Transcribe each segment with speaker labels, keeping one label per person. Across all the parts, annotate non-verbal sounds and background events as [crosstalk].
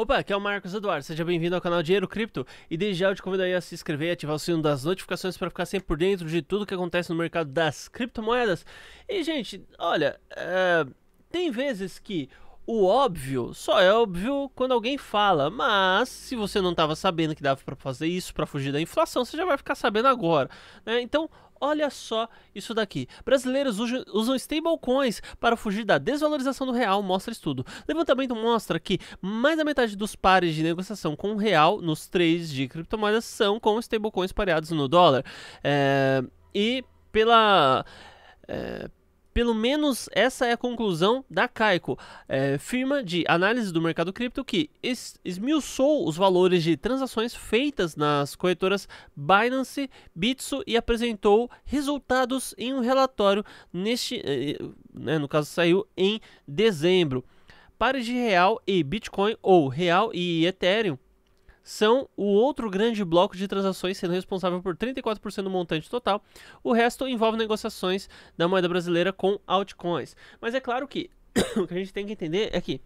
Speaker 1: Opa, aqui é o Marcos Eduardo, seja bem-vindo ao canal Dinheiro Cripto e desde já eu te convido aí a se inscrever e ativar o sino das notificações para ficar sempre por dentro de tudo que acontece no mercado das criptomoedas. E gente, olha, eh, tem vezes que o óbvio só é óbvio quando alguém fala, mas se você não estava sabendo que dava para fazer isso para fugir da inflação, você já vai ficar sabendo agora. Né? Então, olha só isso daqui. Brasileiros usam stablecoins para fugir da desvalorização do real, mostra estudo. Levantamento mostra que mais da metade dos pares de negociação com o real nos trades de criptomoedas são com stablecoins pareados no dólar. É, e pela. É, pelo menos essa é a conclusão da Caico, é, firma de análise do mercado cripto que es esmiuçou os valores de transações feitas nas corretoras Binance, Bitso e apresentou resultados em um relatório neste, eh, eh, né, no caso saiu em dezembro. Pares de real e Bitcoin ou real e Ethereum são o outro grande bloco de transações, sendo responsável por 34% do montante total. O resto envolve negociações da moeda brasileira com altcoins. Mas é claro que [coughs] o que a gente tem que entender é que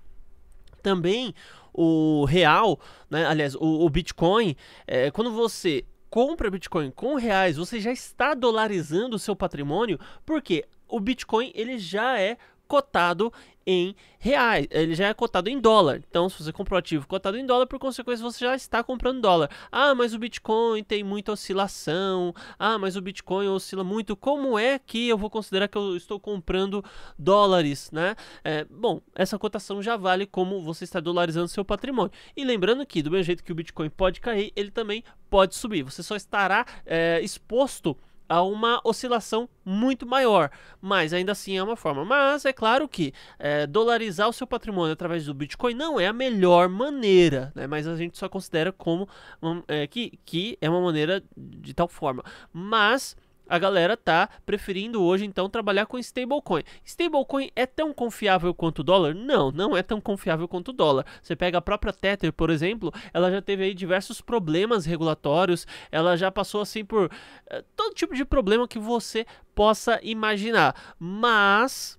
Speaker 1: também o real, né, aliás, o, o Bitcoin, é, quando você compra Bitcoin com reais, você já está dolarizando o seu patrimônio, porque o Bitcoin ele já é cotado em reais, ele já é cotado em dólar. Então, se você comprou ativo cotado em dólar, por consequência, você já está comprando dólar. Ah, mas o Bitcoin tem muita oscilação. Ah, mas o Bitcoin oscila muito. Como é que eu vou considerar que eu estou comprando dólares, né? É, bom, essa cotação já vale como você está dolarizando seu patrimônio. E lembrando que, do mesmo jeito que o Bitcoin pode cair, ele também pode subir. Você só estará é, exposto a uma oscilação muito maior, mas ainda assim é uma forma. Mas é claro que é, dolarizar o seu patrimônio através do Bitcoin não é a melhor maneira, né? mas a gente só considera como hum, é, que, que é uma maneira de tal forma. Mas a galera tá preferindo hoje então trabalhar com stablecoin. Stablecoin é tão confiável quanto o dólar? Não, não é tão confiável quanto o dólar. Você pega a própria Tether, por exemplo, ela já teve aí diversos problemas regulatórios, ela já passou assim por eh, todo tipo de problema que você possa imaginar. Mas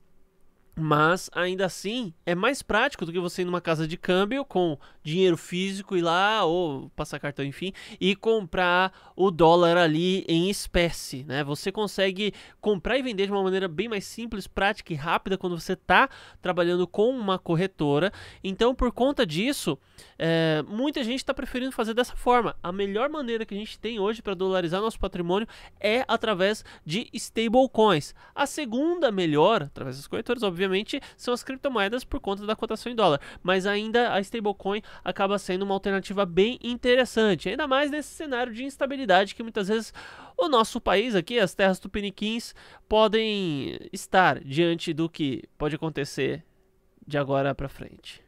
Speaker 1: mas ainda assim é mais prático do que você ir numa casa de câmbio com dinheiro físico e lá ou passar cartão, enfim, e comprar o dólar ali em espécie, né? Você consegue comprar e vender de uma maneira bem mais simples, prática e rápida quando você está trabalhando com uma corretora. Então, por conta disso, é, muita gente está preferindo fazer dessa forma. A melhor maneira que a gente tem hoje para dolarizar nosso patrimônio é através de stablecoins. A segunda melhor, através das corretoras, obviamente obviamente, são as criptomoedas por conta da cotação em dólar. Mas ainda a stablecoin acaba sendo uma alternativa bem interessante, ainda mais nesse cenário de instabilidade que muitas vezes o nosso país aqui, as terras tupiniquins, podem estar diante do que pode acontecer de agora para frente.